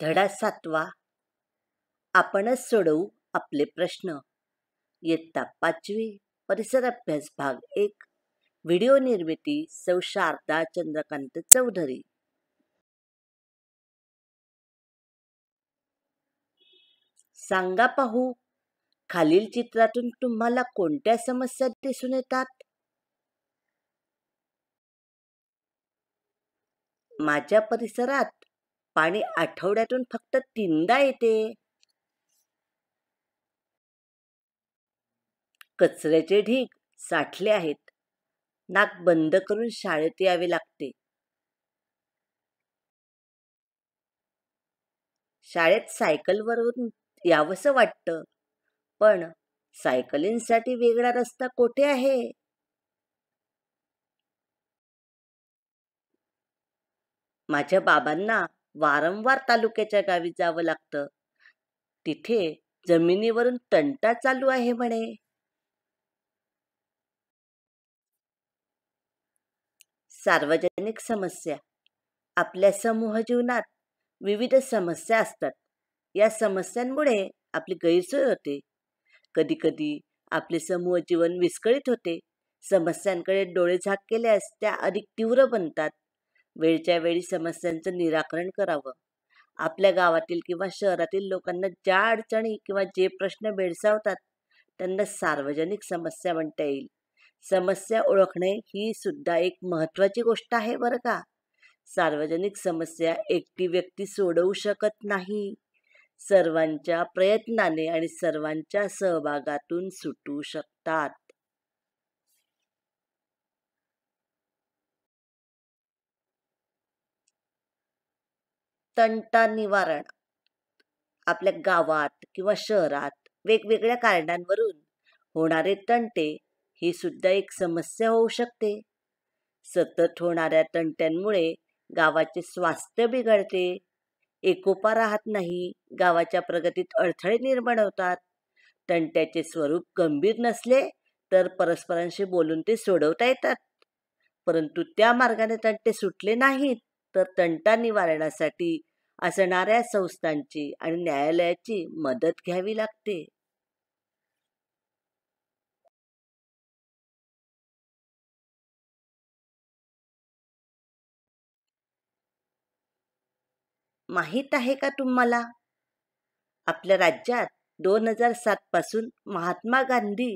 धडा सातवा आपणच सोडवू आपले प्रश्न इयत्ता पाचवी परिसर अभ्यास भाग एक व्हिडिओ निर्मिती सौ शारदा चंद्रकांत चौधरी सांगा पाहू खालील चित्रातून तुम्हाला कोणत्या समस्या दिसून येतात माझ्या परिसरात पाणी आठवड्यातून फक्त तीनदा येते कचऱ्याचे ढीग साठले आहेत नाक बंद करून शाळेत यावे लागते शाळेत वरून यावंसं वाटतं पण सायकलींसाठी वेगळा रस्ता कोठे आहे माझ्या बाबांना वारंवार तालुक्याच्या गावी जावं लागतं तिथे जमिनीवरून तंटा चालू आहे म्हणे सार्वजनिक समस्या आपल्या समूह जीवनात विविध समस्या असतात या समस्यांमुळे आपली गैरसोय होते कधीकधी आपले समूह जीवन विस्कळीत होते समस्यांकडे डोळे झाक केल्यास त्या अधिक तीव्र बनतात वेळच्या वेळी समस्यांचं निराकरण करावं आपल्या गावातील किंवा शहरातील लोकांना ज्या अडचणी किंवा जे प्रश्न भेडसावतात त्यांना सार्वजनिक समस्या म्हणता येईल समस्या ओळखणे ही सुद्धा एक महत्त्वाची गोष्ट आहे बरं का सार्वजनिक समस्या एकटी व्यक्ती सोडवू शकत नाही सर्वांच्या प्रयत्नाने आणि सर्वांच्या सहभागातून सुटू शकतात तंटा निवारण आपल्या गावात किंवा शहरात वेगवेगळ्या कारणांवरून होणारे तंटे ही सुद्धा एक समस्या होऊ शकते सतत होणाऱ्या तंट्यांमुळे गावाचे स्वास्थ्य बिघडते एकोपा राहत नाही गावाच्या प्रगतीत अडथळे निर्माण होतात तंट्याचे स्वरूप गंभीर नसले तर परस्परांशी बोलून ते सोडवता येतात परंतु त्या मार्गाने तंटे सुटले नाहीत तर तंटा निवारणासाठी असणाऱ्या संस्थांची आणि न्यायालयाची मदत घ्यावी लागते माहीत आहे का तुम्हाला आपल्या राज्यात दोन हजार सात पासून महात्मा गांधी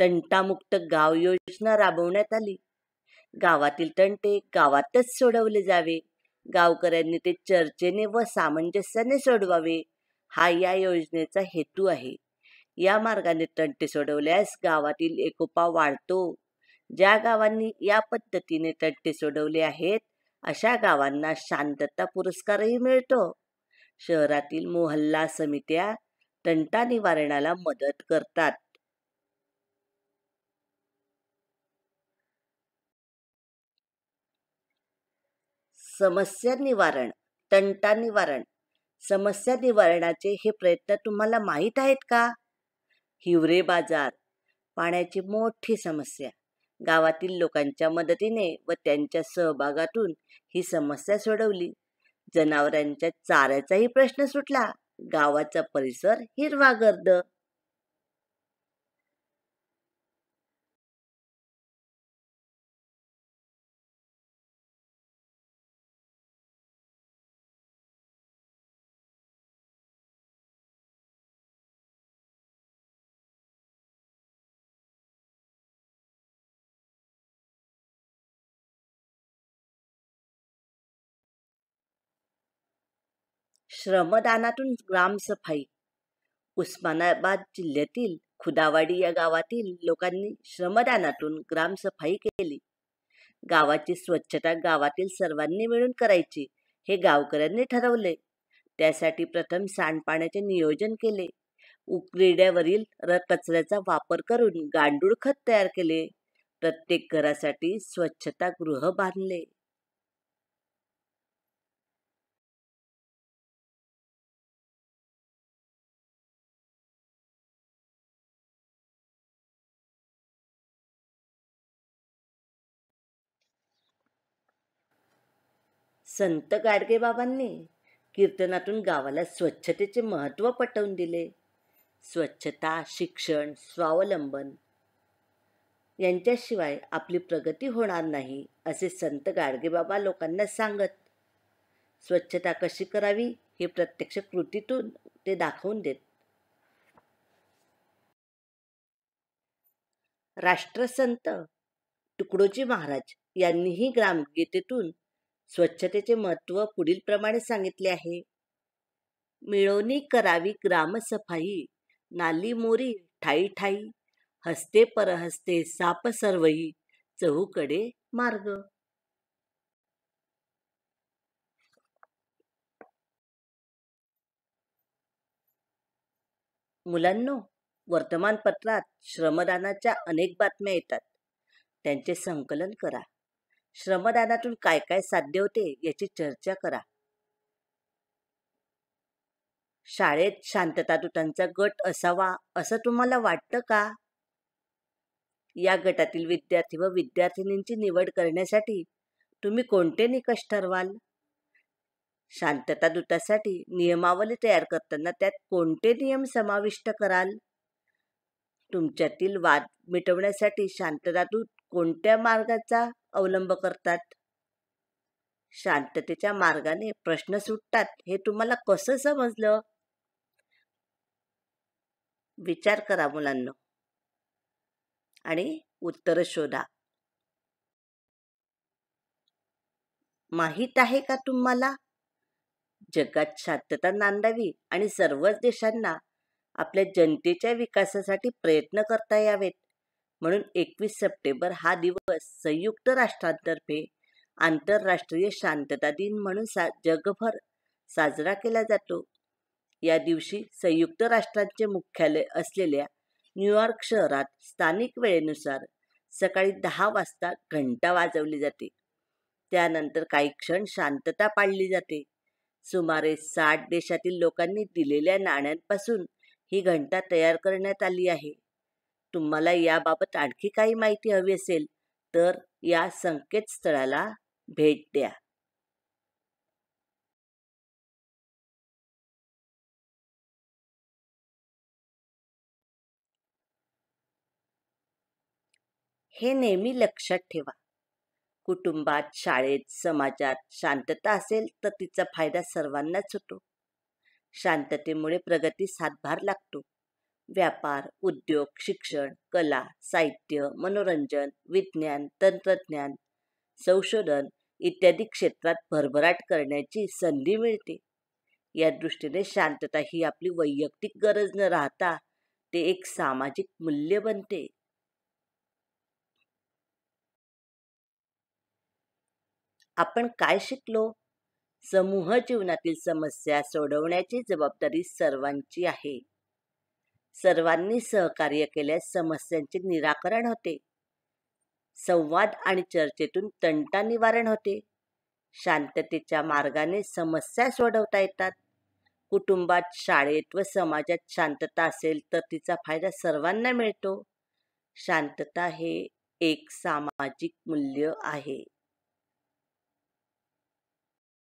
तंटामुक्त गाव योजना राबवण्यात आली गावातील तंटे गावातच सोडवले जावे गावकऱ्यांनी ते चर्चेने व सामंजस्याने सोडवावे हा या योजनेचा हेतू आहे या मार्गाने तंटे सोडवल्यास गावातील एकोपा वाढतो ज्या गावांनी या पद्धतीने तंटे सोडवले आहेत अशा गावांना शांतता पुरस्कारही मिळतो शहरातील मोहल्ला समित्या तंटा निवारणाला मदत करतात समस्या निवारण तंटा निवारण समस्या निवारणाचे हे प्रयत्न तुम्हाला माहीत आहेत का हिवरे बाजार पाण्याची मोठी समस्या गावातील लोकांच्या मदतीने व त्यांच्या सहभागातून ही समस्या सोडवली जनावरांच्या चाऱ्याचाही प्रश्न सुटला गावाचा परिसर हिरवागर्द श्रमदानातून ग्रामसफाई उस्मानाबाद जिल्ह्यातील खुदावाडी या गावातील लोकांनी श्रमदानातून ग्रामसफाई केली गावाची स्वच्छता गावातील सर्वांनी मिळून करायची हे गावकऱ्यांनी ठरवले त्यासाठी प्रथम सांडपाण्याचे नियोजन केले उक्रीड्यावरील कचऱ्याचा वापर करून गांडूळ खत तयार केले प्रत्येक घरासाठी स्वच्छता गृह बांधले संत गाडगेबाबांनी कीर्तनातून गावाला स्वच्छतेचे महत्त्व पटवून दिले स्वच्छता शिक्षण स्वावलंबन यांच्याशिवाय आपली प्रगती होणार नाही असे संत गाडगेबाबा लोकांना सांगत स्वच्छता कशी करावी हे प्रत्यक्ष कृतीतून ते दाखवून देत राष्ट्रसंत तुकडोजी महाराज यांनीही ग्रामगीतेतून स्वच्छतेचे महत्त्व पुढीलप्रमाणे सांगितले आहे मिळवणी करावी ग्रामसफाई नाली मोरी ठाई ठाई हस्ते परहस्ते साप सर्वई चहूकडे मार्ग मुलांनो वर्तमानपत्रात श्रमदानाच्या अनेक बातम्या येतात त्यांचे संकलन करा श्रमदानातून काय काय साध्य होते याची चर्चा करा शाळेत शांतता दूतांचा गट असावा असं तुम्हाला वाटतं का या गटातील विद्यार्थी व विद्यार्थिनींची निवड करण्यासाठी तुम्ही कोणते निकष ठरवाल शांतता दूतासाठी नियमावली तयार करताना त्यात कोणते नियम समाविष्ट कराल तुमच्यातील वाद मिटवण्यासाठी शांतता दूत कोणत्या मार्गाचा अवलंब करतात शांततेच्या मार्गाने प्रश्न सुटतात हे तुम्हाला कसं समजलं विचार करा मुलांना आणि उत्तर शोधा माहित आहे का तुम्हाला जगात शांतता नांदावी आणि सर्वच देशांना आपल्या जनतेच्या विकासासाठी प्रयत्न करता यावेत म्हणून एकवीस सप्टेंबर हा दिवस संयुक्त राष्ट्रांतर्फे आंतरराष्ट्रीय शांतता दिन म्हणून सा जगभर साजरा केला जातो या दिवशी संयुक्त राष्ट्रांचे मुख्यालय असलेल्या न्यूयॉर्क शहरात स्थानिक वेळेनुसार सकाळी दहा वाजता घंटा वाजवली जाते त्यानंतर काही क्षण शांतता पाळली जाते सुमारे साठ देशातील लोकांनी दिलेल्या नाण्यांपासून ही घंटा तयार करण्यात आली आहे तुम्हाला याबाबत आणखी काही माहिती हवी असेल तर या संकेतस्थळाला भेट द्या हे नेहमी लक्षात ठेवा कुटुंबात शाळेत समाजात शांतता असेल तर तिचा फायदा सर्वांनाच होतो शांततेमुळे प्रगती सातभार लागतो व्यापार उद्योग शिक्षण कला साहित्य मनोरंजन विज्ञान तंत्रज्ञान संशोधन इत्यादी क्षेत्रात भरभराट करण्याची संधी मिळते या दृष्टीने शांतता ही आपली वैयक्तिक गरज न राहता ते एक सामाजिक मूल्य बनते आपण काय शिकलो समूह जीवनातील समस्या सोडवण्याची जबाबदारी सर्वांची आहे सर्वांनी सहकार्य केल्यास समस्यांचे निराकरण होते संवाद आणि चर्चेतून तंटा निवारण होते शांततेच्या मार्गाने समस्या सोडवता येतात कुटुंबात शाळेत व समाजात शांतता असेल तर तिचा फायदा सर्वांना मिळतो शांतता हे एक सामाजिक मूल्य आहे